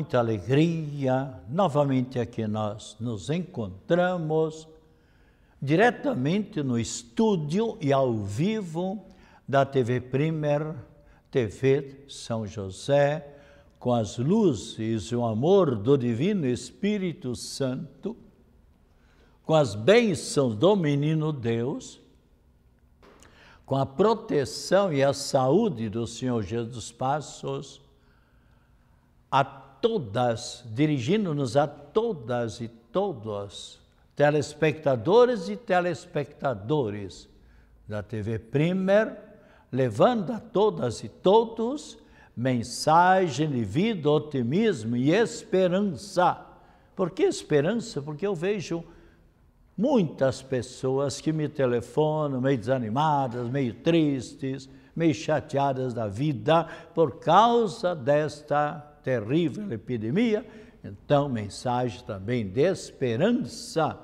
muita alegria. Novamente aqui nós nos encontramos diretamente no estúdio e ao vivo da TV Primer, TV São José, com as luzes e o amor do Divino Espírito Santo, com as bênçãos do Menino Deus, com a proteção e a saúde do Senhor Jesus Passos, a todas, dirigindo-nos a todas e todos, telespectadores e telespectadores da TV Primer, levando a todas e todos mensagem de vida, otimismo e esperança. Por que esperança? Porque eu vejo muitas pessoas que me telefonam meio desanimadas, meio tristes, meio chateadas da vida por causa desta terrível epidemia, então mensagem também de esperança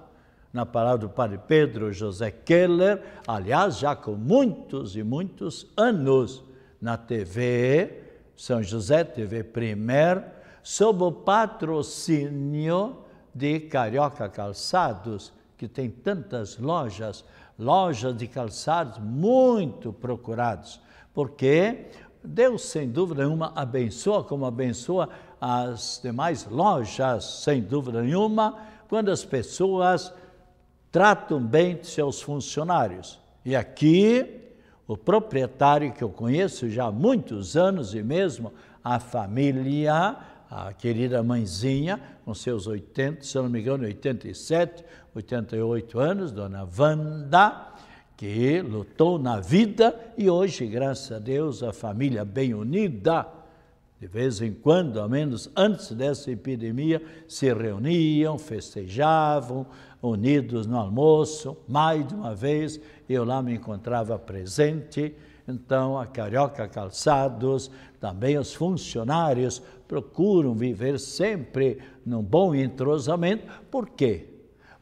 na palavra do Padre Pedro José Keller, aliás, já com muitos e muitos anos na TV, São José TV Primer, sob o patrocínio de Carioca Calçados, que tem tantas lojas, lojas de calçados muito procurados. porque Deus, sem dúvida nenhuma, abençoa, como abençoa as demais lojas, sem dúvida nenhuma, quando as pessoas tratam bem seus funcionários. E aqui, o proprietário que eu conheço já há muitos anos e mesmo a família, a querida mãezinha, com seus 80, se não me engano, 87, 88 anos, dona Wanda, que lutou na vida e hoje, graças a Deus, a família bem unida, de vez em quando, ao menos antes dessa epidemia, se reuniam, festejavam, unidos no almoço, mais de uma vez eu lá me encontrava presente. Então, a Carioca Calçados, também os funcionários procuram viver sempre num bom entrosamento, por quê?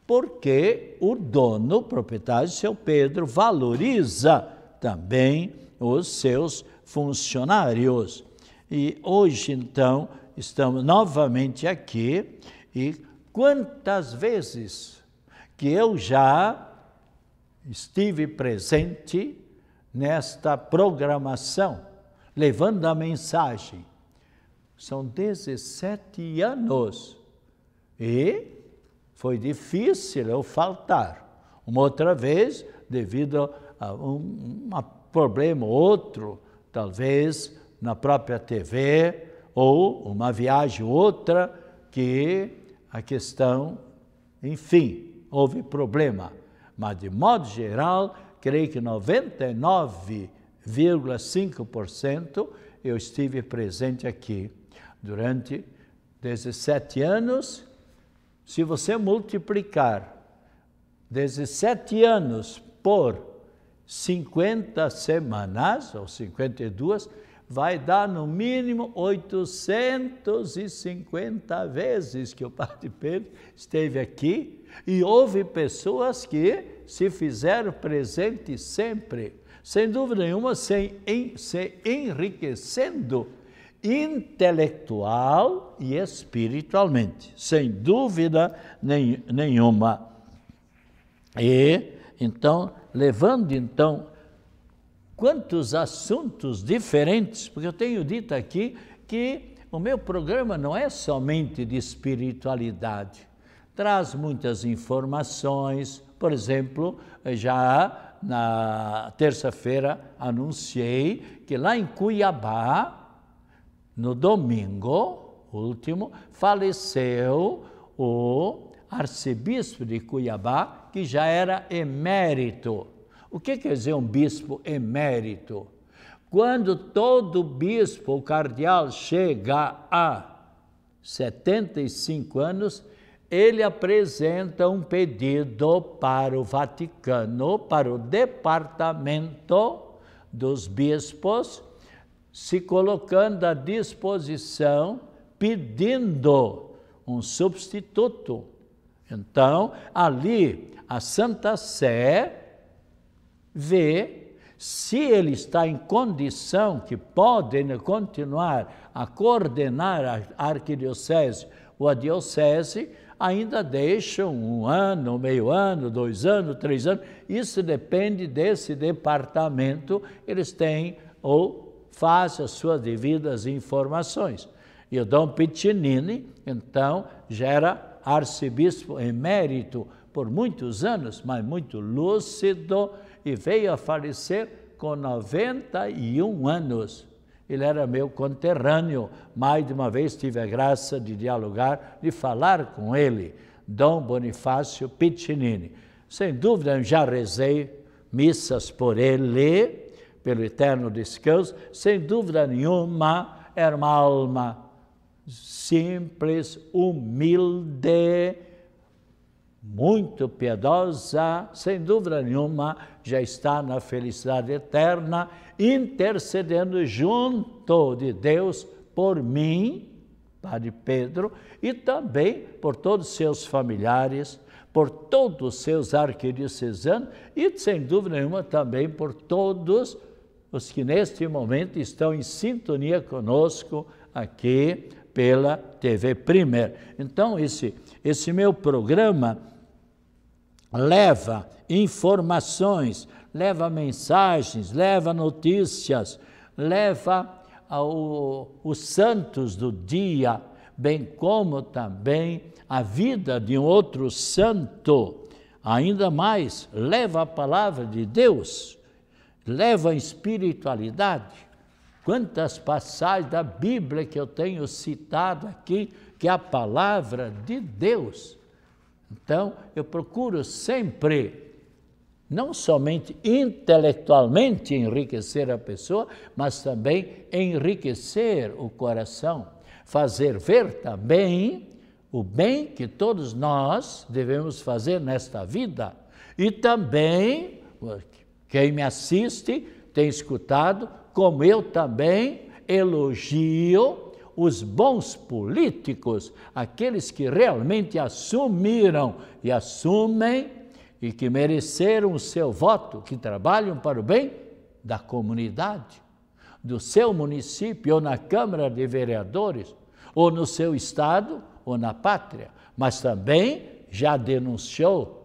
porque o dono, o proprietário, seu Pedro, valoriza também os seus funcionários. E hoje, então, estamos novamente aqui e quantas vezes que eu já estive presente nesta programação, levando a mensagem. São 17 anos. E foi difícil eu faltar. Uma outra vez, devido a um, a problema outro, talvez na própria TV, ou uma viagem outra, que a questão, enfim, houve problema. Mas, de modo geral, creio que 99,5% eu estive presente aqui durante 17 anos se você multiplicar 17 anos por 50 semanas, ou 52, vai dar no mínimo 850 vezes que o Padre Pedro esteve aqui e houve pessoas que se fizeram presente sempre, sem dúvida nenhuma, se enriquecendo intelectual e espiritualmente, sem dúvida nem, nenhuma. E então, levando então quantos assuntos diferentes, porque eu tenho dito aqui que o meu programa não é somente de espiritualidade. Traz muitas informações, por exemplo, já na terça-feira anunciei que lá em Cuiabá, no domingo último, faleceu o arcebispo de Cuiabá, que já era emérito. O que quer dizer um bispo emérito? Quando todo bispo ou cardeal chega a 75 anos, ele apresenta um pedido para o Vaticano, para o departamento dos bispos, se colocando à disposição, pedindo um substituto. Então, ali, a Santa Sé vê se ele está em condição que pode né, continuar a coordenar a arquidiocese ou a diocese, ainda deixam um ano, meio ano, dois anos, três anos. Isso depende desse departamento. Eles têm ou faz as suas devidas informações. E o Dom Piccinini, então, já era arcebispo emérito por muitos anos, mas muito lúcido, e veio a falecer com 91 anos. Ele era meu conterrâneo, mais de uma vez tive a graça de dialogar, de falar com ele, Dom Bonifácio Piccinini. Sem dúvida, já rezei missas por ele, pelo eterno descanso, sem dúvida nenhuma, era uma alma simples, humilde, muito piedosa, sem dúvida nenhuma, já está na felicidade eterna, intercedendo junto de Deus por mim, Padre Pedro, e também por todos seus familiares, por todos seus arquidiocesanos e, sem dúvida nenhuma, também por todos os que neste momento estão em sintonia conosco aqui pela TV Primer. Então, esse, esse meu programa leva informações, leva mensagens, leva notícias, leva os santos do dia, bem como também a vida de um outro santo. Ainda mais, leva a palavra de Deus leva a espiritualidade. Quantas passagens da Bíblia que eu tenho citado aqui, que é a palavra de Deus. Então, eu procuro sempre, não somente intelectualmente enriquecer a pessoa, mas também enriquecer o coração, fazer ver também o bem que todos nós devemos fazer nesta vida e também quem me assiste tem escutado, como eu também elogio os bons políticos, aqueles que realmente assumiram e assumem e que mereceram o seu voto, que trabalham para o bem da comunidade, do seu município ou na Câmara de Vereadores, ou no seu estado ou na pátria, mas também já denunciou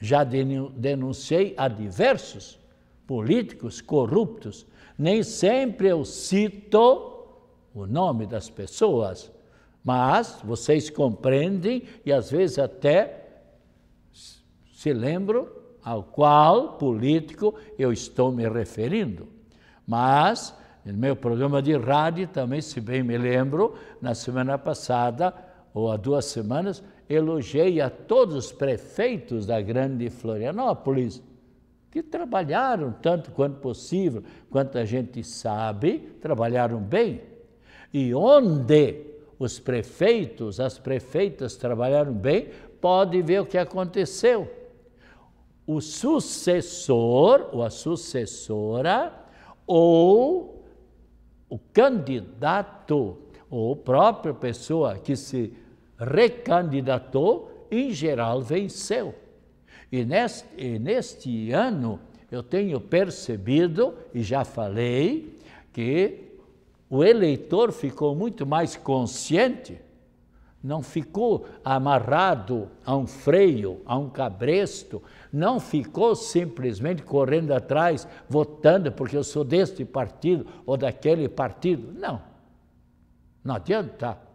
já denunciei a diversos políticos corruptos, nem sempre eu cito o nome das pessoas, mas vocês compreendem e às vezes até se lembram ao qual político eu estou me referindo. Mas, no meu programa de rádio, também, se bem me lembro, na semana passada, ou há duas semanas, elogiei a todos os prefeitos da grande Florianópolis, que trabalharam tanto quanto possível, quanto a gente sabe, trabalharam bem. E onde os prefeitos, as prefeitas trabalharam bem, pode ver o que aconteceu. O sucessor ou a sucessora ou o candidato ou a própria pessoa que se recandidatou, em geral venceu. E neste, e neste ano eu tenho percebido, e já falei, que o eleitor ficou muito mais consciente, não ficou amarrado a um freio, a um cabresto, não ficou simplesmente correndo atrás, votando porque eu sou deste partido ou daquele partido. Não. Não adianta.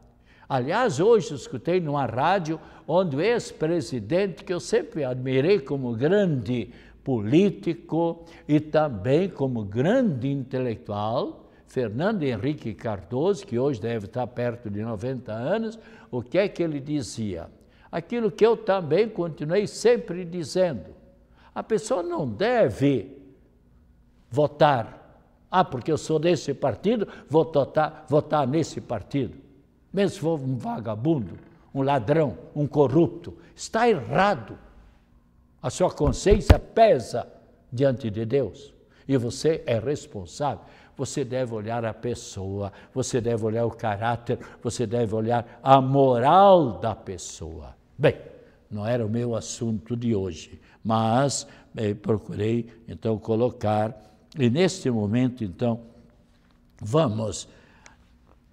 Aliás, hoje escutei numa rádio onde o ex-presidente, que eu sempre admirei como grande político e também como grande intelectual, Fernando Henrique Cardoso, que hoje deve estar perto de 90 anos, o que é que ele dizia? Aquilo que eu também continuei sempre dizendo. A pessoa não deve votar. Ah, porque eu sou desse partido, vou votar, votar nesse partido mesmo se for um vagabundo, um ladrão, um corrupto, está errado. A sua consciência pesa diante de Deus e você é responsável. Você deve olhar a pessoa, você deve olhar o caráter, você deve olhar a moral da pessoa. Bem, não era o meu assunto de hoje, mas eh, procurei então colocar, e neste momento, então, vamos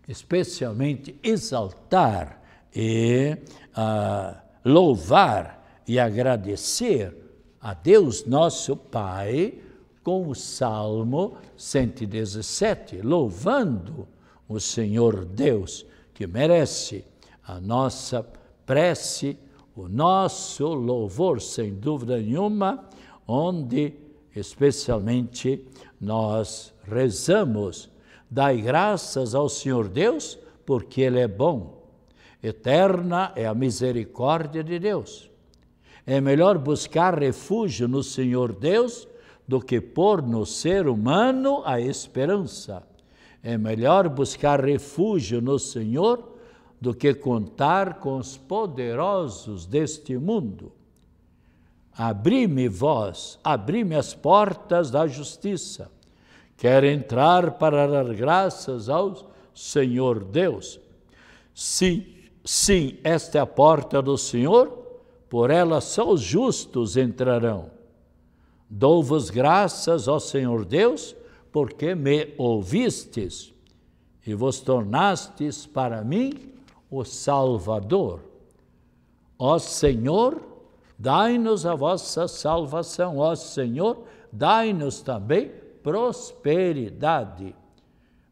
especialmente exaltar e ah, louvar e agradecer a Deus nosso Pai com o Salmo 117, louvando o Senhor Deus, que merece a nossa prece, o nosso louvor, sem dúvida nenhuma, onde especialmente nós rezamos Dai graças ao Senhor Deus, porque Ele é bom. Eterna é a misericórdia de Deus. É melhor buscar refúgio no Senhor Deus do que pôr no ser humano a esperança. É melhor buscar refúgio no Senhor do que contar com os poderosos deste mundo. Abri-me vós, abri-me as portas da justiça quer entrar para dar graças ao Senhor Deus. Sim, sim, esta é a porta do Senhor, por ela só os justos entrarão. Dou-vos graças, ó Senhor Deus, porque me ouvistes e vos tornastes para mim o Salvador. Ó Senhor, dai-nos a vossa salvação, ó Senhor, dai-nos também prosperidade.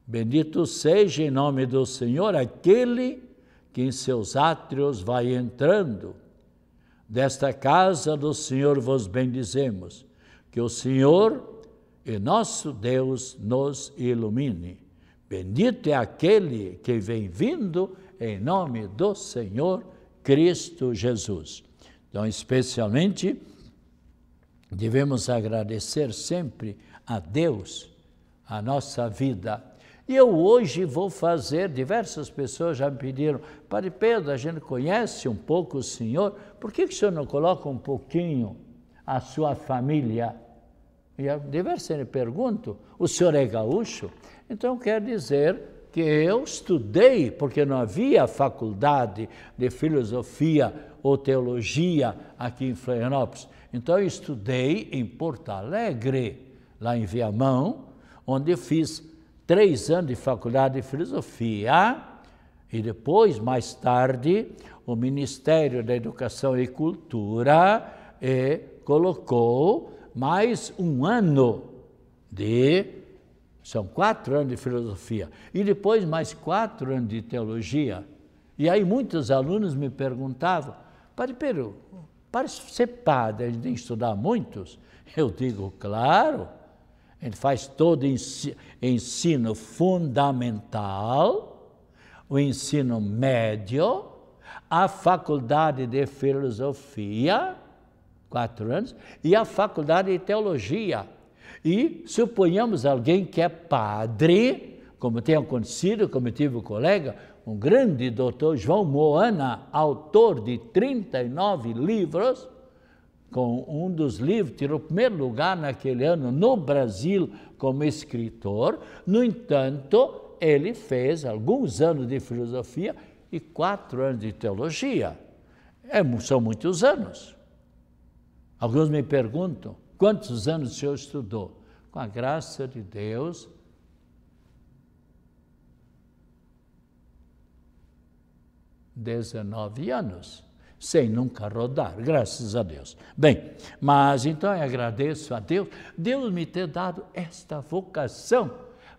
Bendito seja em nome do Senhor aquele que em seus átrios vai entrando. Desta casa do Senhor vos bendizemos, que o Senhor e nosso Deus nos ilumine. Bendito é aquele que vem vindo em nome do Senhor Cristo Jesus. Então, especialmente, devemos agradecer sempre a Deus a nossa vida. E eu hoje vou fazer, diversas pessoas já me pediram, Padre Pedro, a gente conhece um pouco o Senhor, por que, que o Senhor não coloca um pouquinho a sua família? E a diversas me perguntam, o senhor é gaúcho? Então quer dizer que eu estudei, porque não havia faculdade de filosofia ou teologia aqui em Florianópolis. Então eu estudei em Porto Alegre lá em Viamão, onde eu fiz três anos de faculdade de filosofia e depois, mais tarde, o Ministério da Educação e Cultura eh, colocou mais um ano de. São quatro anos de filosofia e depois mais quatro anos de teologia. E aí muitos alunos me perguntavam, Padre Pedro, para ser padre, a gente tem que estudar muitos? Eu digo, claro, ele faz todo ensino fundamental, o ensino médio, a faculdade de filosofia, quatro anos, e a faculdade de teologia. E suponhamos alguém que é padre, como tem acontecido, como tive um colega, um grande doutor João Moana, autor de 39 livros, com um dos livros, tirou o primeiro lugar naquele ano no Brasil como escritor. No entanto, ele fez alguns anos de filosofia e quatro anos de teologia. É, são muitos anos. Alguns me perguntam, quantos anos o senhor estudou? Com a graça de Deus, dezenove anos sem nunca rodar, graças a Deus. Bem, mas então eu agradeço a Deus, Deus me ter dado esta vocação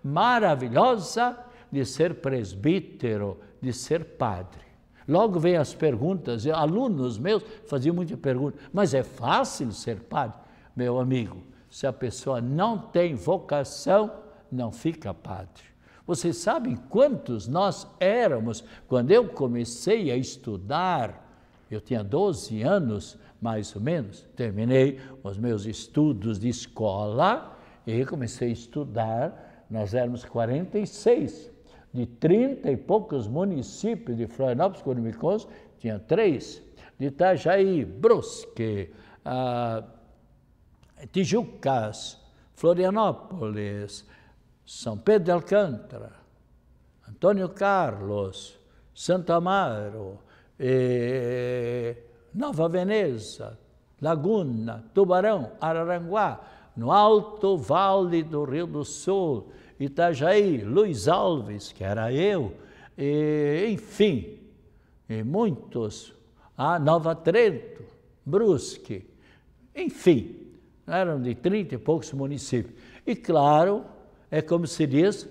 maravilhosa de ser presbítero, de ser padre. Logo vem as perguntas, alunos meus faziam muita pergunta, mas é fácil ser padre? Meu amigo, se a pessoa não tem vocação, não fica padre. Vocês sabem quantos nós éramos quando eu comecei a estudar eu tinha 12 anos, mais ou menos, terminei os meus estudos de escola e comecei a estudar. Nós éramos 46, de 30 e poucos municípios de Florianópolis, Corumicons, tinha três, de Itajaí, Brusque, ah, Tijucas, Florianópolis, São Pedro de Alcântara, Antônio Carlos, Santo Amaro, eh, Nova Veneza, Laguna, Tubarão, Araranguá, no alto vale do Rio do Sul, Itajaí, Luiz Alves, que era eu, e, enfim, e muitos, a ah, Nova Trento, Brusque, enfim, eram de 30 e poucos municípios. E claro, é como se diz,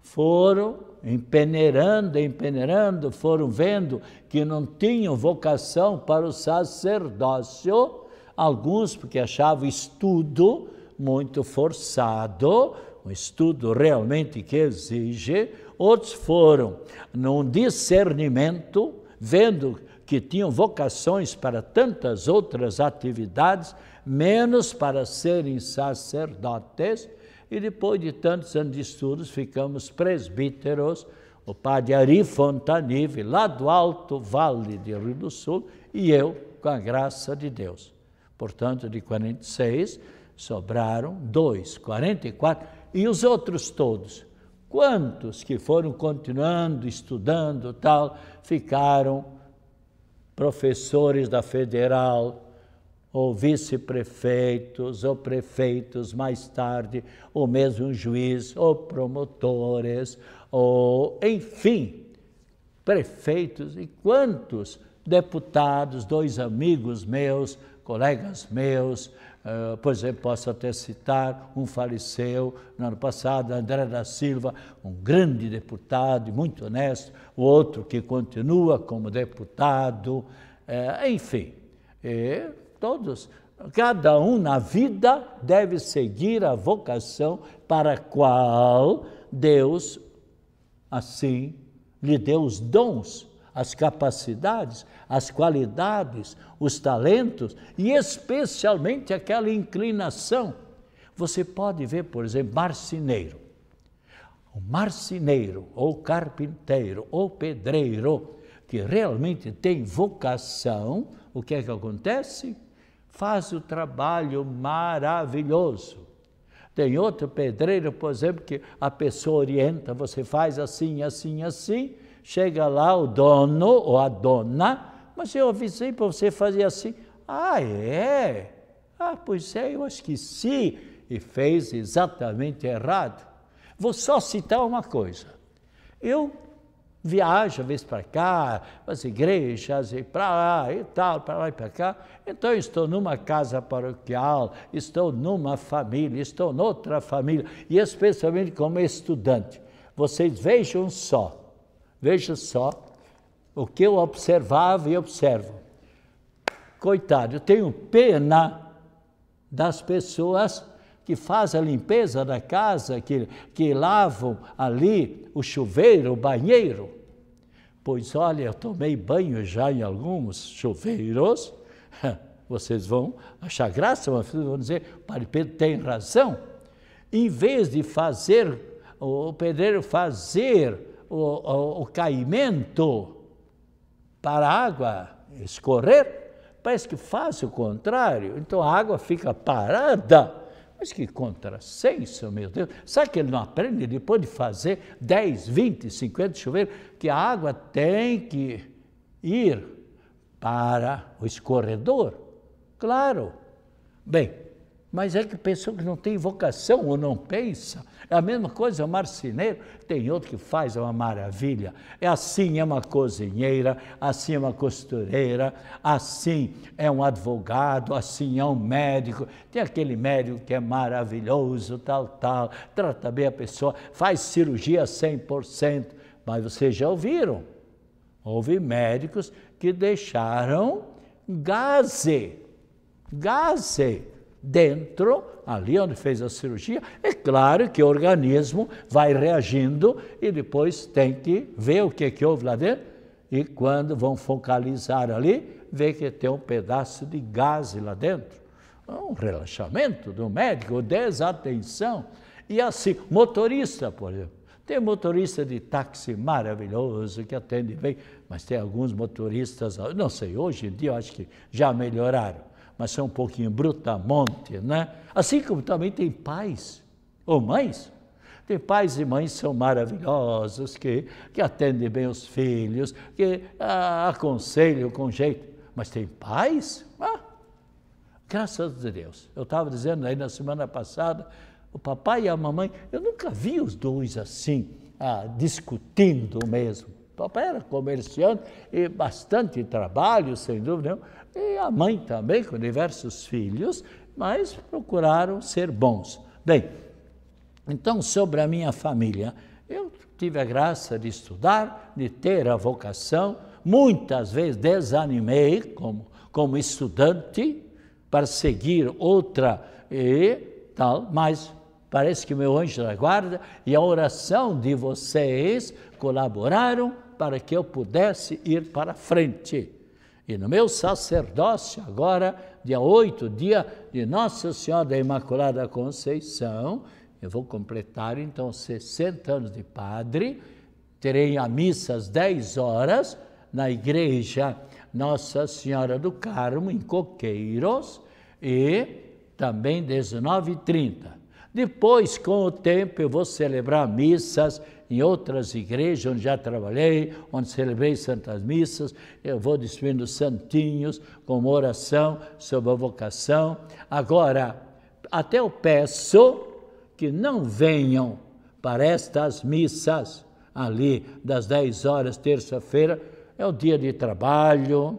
foram empeneirando, empeneirando, foram vendo que não tinham vocação para o sacerdócio, alguns porque achavam estudo muito forçado, um estudo realmente que exige, outros foram num discernimento, vendo que tinham vocações para tantas outras atividades, menos para serem sacerdotes, e depois de tantos anos de estudos, ficamos presbíteros, o padre Ari Fontanive, lá do Alto Vale de Rio do Sul, e eu, com a graça de Deus. Portanto, de 46, sobraram dois, 44, e os outros todos. Quantos que foram continuando, estudando tal, ficaram professores da Federal, ou vice-prefeitos, ou prefeitos mais tarde, ou mesmo juiz, ou promotores, ou enfim, prefeitos e quantos deputados, dois amigos meus, colegas meus, uh, por exemplo, posso até citar, um faleceu no ano passado, André da Silva, um grande deputado e muito honesto, o outro que continua como deputado, uh, enfim, e eh, Todos, cada um na vida deve seguir a vocação para a qual Deus assim lhe deu os dons, as capacidades, as qualidades, os talentos e especialmente aquela inclinação. Você pode ver, por exemplo, marceneiro. O marceneiro ou carpinteiro ou pedreiro que realmente tem vocação, o que é que acontece? faz o trabalho maravilhoso. Tem outro pedreiro, por exemplo, que a pessoa orienta, você faz assim, assim, assim, chega lá o dono ou a dona, mas eu avisei para você fazer assim. Ah, é? Ah, pois é, eu esqueci e fez exatamente errado. Vou só citar uma coisa. Eu viaja, vez para cá, as igrejas, e para lá e tal, para lá e para cá. Então, estou numa casa paroquial, estou numa família, estou noutra família, e especialmente como estudante. Vocês vejam só, vejam só o que eu observava e observo. Coitado, eu tenho pena das pessoas que faz a limpeza da casa, que, que lavam ali o chuveiro, o banheiro. Pois olha, eu tomei banho já em alguns chuveiros. Vocês vão achar graça, mas vão dizer, o padre Pedro tem razão. Em vez de fazer, o pedreiro fazer o, o, o caimento para a água escorrer, parece que faz o contrário. Então a água fica parada mas que contrassenso, meu Deus. Sabe que ele não aprende depois de fazer 10, 20, 50 chuveiros? Que a água tem que ir para o escorredor? Claro. Bem, mas é que pessoa que não tem vocação ou não pensa, é a mesma coisa, o marceneiro, tem outro que faz uma maravilha. É assim é uma cozinheira, assim é uma costureira, assim é um advogado, assim é um médico. Tem aquele médico que é maravilhoso, tal, tal, trata bem a pessoa, faz cirurgia 100%. Mas vocês já ouviram? Houve médicos que deixaram gaze, gaze dentro, ali onde fez a cirurgia, é claro que o organismo vai reagindo e depois tem que ver o que, que houve lá dentro. E quando vão focalizar ali, vê que tem um pedaço de gás lá dentro. Um relaxamento do médico, desatenção. E assim, motorista, por exemplo. Tem motorista de táxi maravilhoso que atende bem, mas tem alguns motoristas, não sei, hoje em dia eu acho que já melhoraram mas são um pouquinho brutamonte, né? Assim como também tem pais ou mães. Tem pais e mães são maravilhosos, que, que atendem bem os filhos, que ah, aconselham com jeito. Mas tem pais? Ah, graças a Deus. Eu estava dizendo aí na semana passada, o papai e a mamãe, eu nunca vi os dois assim, ah, discutindo mesmo. O papai era comerciante e bastante trabalho, sem dúvida nenhuma, e a mãe também, com diversos filhos, mas procuraram ser bons. Bem, então, sobre a minha família, eu tive a graça de estudar, de ter a vocação, muitas vezes desanimei como, como estudante para seguir outra e tal, mas parece que meu anjo da guarda e a oração de vocês colaboraram para que eu pudesse ir para frente. E no meu sacerdócio, agora, dia 8, dia de Nossa Senhora da Imaculada Conceição, eu vou completar então 60 anos de padre, terei a missa às 10 horas na igreja Nossa Senhora do Carmo, em Coqueiros, e também 19h30. Depois, com o tempo, eu vou celebrar missas em outras igrejas onde já trabalhei, onde celebrei santas missas, eu vou distribuindo santinhos com oração sobre a vocação. Agora, até eu peço que não venham para estas missas ali das 10 horas, terça-feira, é o dia de trabalho.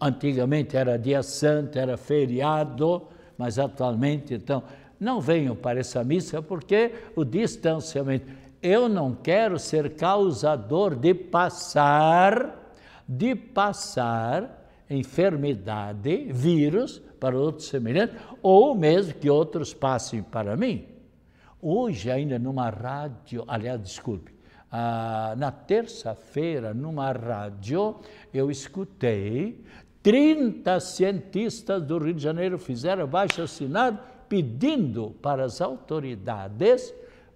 Antigamente era dia santo, era feriado, mas atualmente, então, não venham para essa missa porque o distanciamento eu não quero ser causador de passar, de passar enfermidade, vírus para outros semelhantes, ou mesmo que outros passem para mim. Hoje, ainda numa rádio, aliás, desculpe, ah, na terça-feira, numa rádio, eu escutei 30 cientistas do Rio de Janeiro fizeram baixo assinado pedindo para as autoridades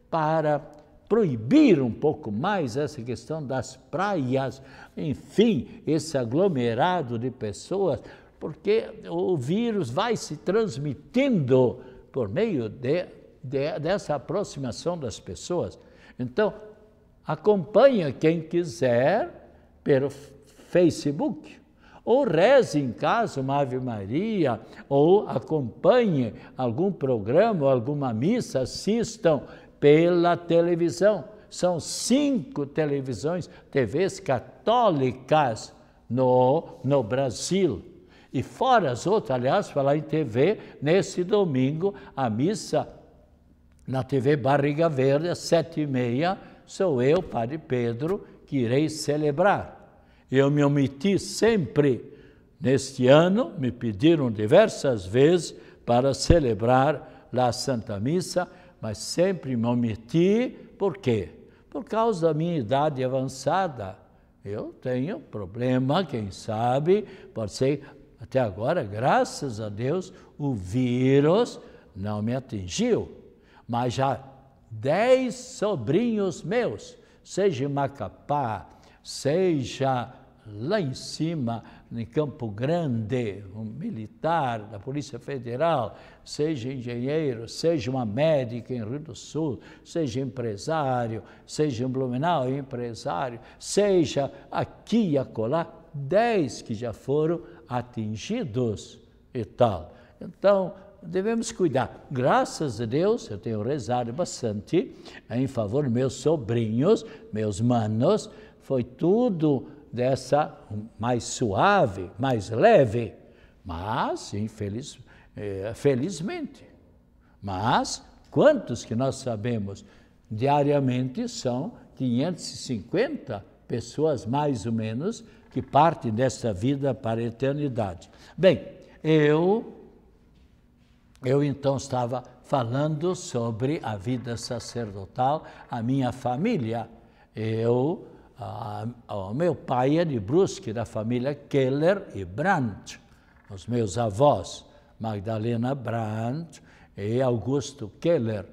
para proibir um pouco mais essa questão das praias, enfim, esse aglomerado de pessoas, porque o vírus vai se transmitindo por meio de, de, dessa aproximação das pessoas. Então, acompanha quem quiser pelo Facebook, ou reze em casa uma Ave Maria, ou acompanhe algum programa, alguma missa, assistam pela televisão. São cinco televisões, TVs católicas no, no Brasil. E fora as outras, aliás, falar em TV, nesse domingo, a missa na TV Barriga Verde, às sete e meia, sou eu, Padre Pedro, que irei celebrar. Eu me omiti sempre. Neste ano, me pediram diversas vezes para celebrar lá a Santa Missa mas sempre me omiti, por quê? Por causa da minha idade avançada. Eu tenho problema, quem sabe, pode ser até agora, graças a Deus, o vírus não me atingiu, mas já dez sobrinhos meus, seja em Macapá, seja lá em cima, em Campo Grande, um militar da Polícia Federal, seja engenheiro, seja uma médica em Rio do Sul, seja empresário, seja em Blumenau empresário, seja aqui e acolá, dez que já foram atingidos e tal. Então, devemos cuidar. Graças a Deus, eu tenho rezado bastante em favor dos meus sobrinhos, meus manos, foi tudo dessa mais suave, mais leve, mas infeliz, é, felizmente. Mas quantos que nós sabemos diariamente são 550 pessoas mais ou menos que partem desta vida para a eternidade. Bem, eu eu então estava falando sobre a vida sacerdotal, a minha família. Eu o meu pai é de Brusque, da família Keller e Brandt. Os meus avós, Magdalena Brandt e Augusto Keller.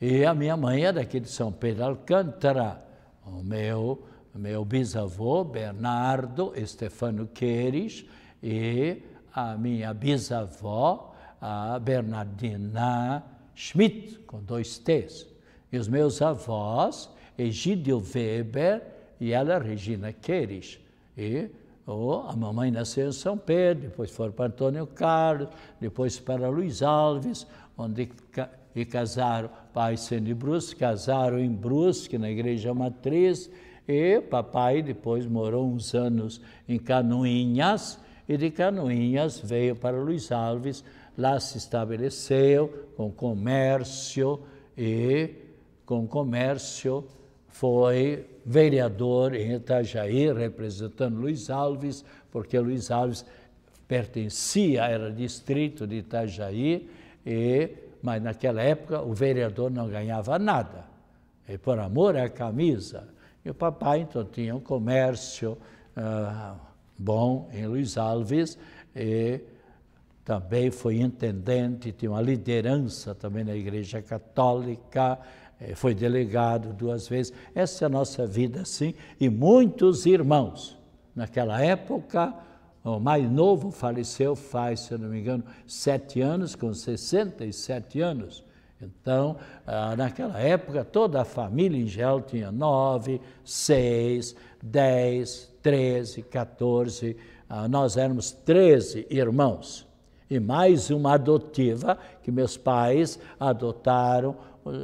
E a minha mãe é daqui de São Pedro Alcântara. O meu, meu bisavô, Bernardo Estefano Queires, e a minha bisavó, a Bernardina Schmidt, com dois T's. E os meus avós, Egídio Weber e ela, Regina Queires. E oh, a mamãe nasceu em São Pedro, depois foi para Antônio Carlos, depois para Luiz Alves, onde e casaram, pai sendo de Brusque, casaram em Brusque, na igreja matriz, e papai depois morou uns anos em Canoinhas, e de Canoinhas veio para Luiz Alves, lá se estabeleceu com comércio e com comércio foi vereador em Itajaí, representando Luiz Alves, porque Luiz Alves pertencia, era distrito de Itajaí, e, mas naquela época o vereador não ganhava nada, e por amor à camisa. E o papai, então, tinha um comércio ah, bom em Luiz Alves, e também foi intendente, tinha uma liderança também na Igreja Católica, é, foi delegado duas vezes. Essa é a nossa vida, sim, e muitos irmãos. Naquela época, o mais novo faleceu faz, se não me engano, sete anos, com 67 anos. Então, ah, naquela época, toda a família em geral tinha nove, seis, dez, treze, quatorze. Ah, nós éramos treze irmãos. E mais uma adotiva que meus pais adotaram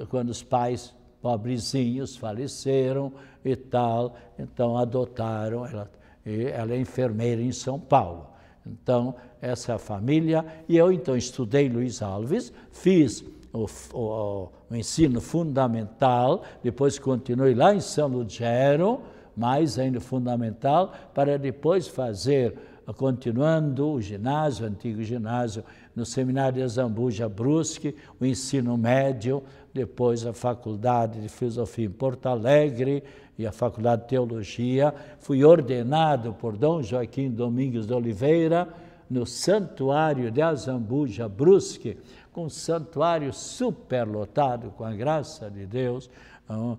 quando os pais pobrezinhos faleceram e tal, então adotaram ela. ela é enfermeira em São Paulo. Então, essa é a família. E eu, então, estudei Luiz Alves, fiz o, o, o ensino fundamental, depois continuei lá em São Lugero, mais ainda fundamental, para depois fazer continuando o ginásio, o antigo ginásio, no Seminário de Zambuja Brusque, o ensino médio, depois a Faculdade de Filosofia em Porto Alegre e a Faculdade de Teologia. Fui ordenado por Dom Joaquim Domingos de Oliveira no Santuário de Azambuja Brusque, com um santuário superlotado, com a graça de Deus. Um,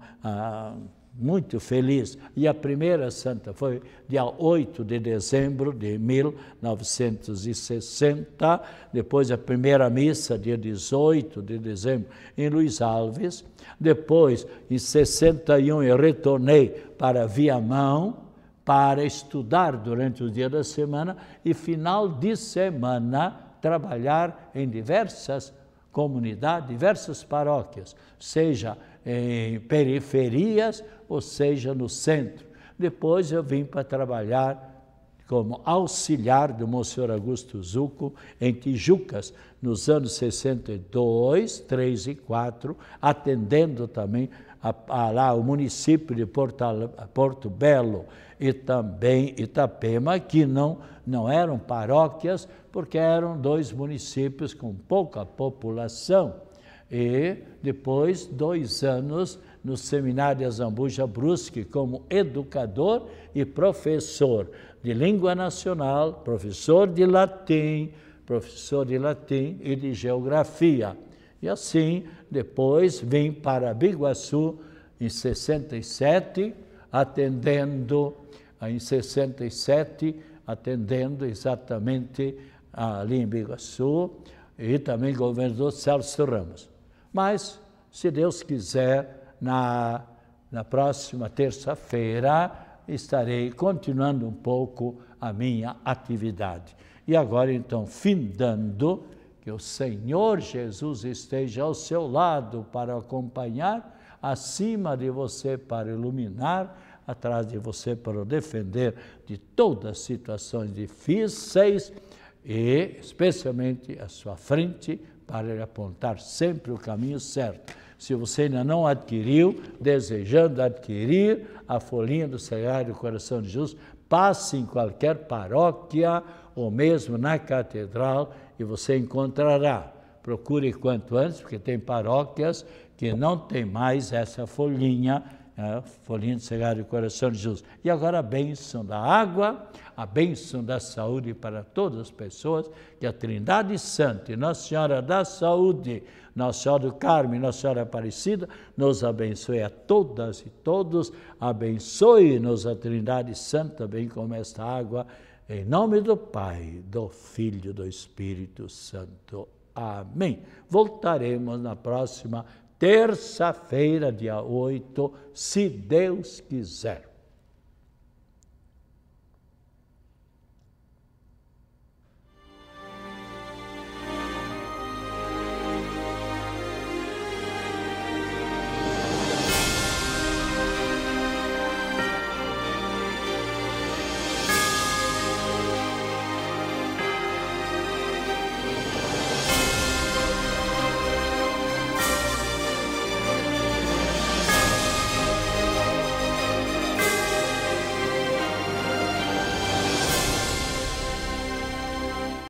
muito feliz. E a primeira santa foi dia 8 de dezembro de 1960, depois a primeira missa, dia 18 de dezembro, em Luiz Alves. Depois, em 61, eu retornei para Viamão para estudar durante o dia da semana e final de semana trabalhar em diversas comunidades, diversas paróquias, seja em periferias, ou seja, no centro. Depois eu vim para trabalhar como auxiliar do Monsenhor Augusto Zuco em Tijucas, nos anos 62, 3 e 4, atendendo também a, a lá o município de Porto, Porto Belo e também Itapema, que não, não eram paróquias, porque eram dois municípios com pouca população e depois dois anos no Seminário Azambuja Brusque como educador e professor de língua nacional, professor de latim, professor de latim e de geografia. E assim, depois vim para Biguaçu em 67, atendendo em 67, atendendo exatamente ali em Biguaçu e também governador Celso Ramos. Mas, se Deus quiser, na, na próxima terça-feira estarei continuando um pouco a minha atividade. E agora, então, findando, que o Senhor Jesus esteja ao seu lado para acompanhar, acima de você para iluminar, atrás de você para defender de todas as situações difíceis e, especialmente, à sua frente para lhe apontar sempre o caminho certo. Se você ainda não adquiriu, desejando adquirir a folhinha do Sagrado Coração de Jesus, passe em qualquer paróquia ou mesmo na catedral e você encontrará. Procure quanto antes, porque tem paróquias que não tem mais essa folhinha é, folhinha de cegário coração de Jesus. E agora a bênção da água, a bênção da saúde para todas as pessoas, que a Trindade Santa e Nossa Senhora da Saúde, Nossa Senhora do Carmo Nossa Senhora Aparecida, nos abençoe a todas e todos, abençoe-nos a Trindade Santa, bem como esta água, em nome do Pai, do Filho e do Espírito Santo. Amém. Voltaremos na próxima terça-feira, dia 8, se Deus quiser.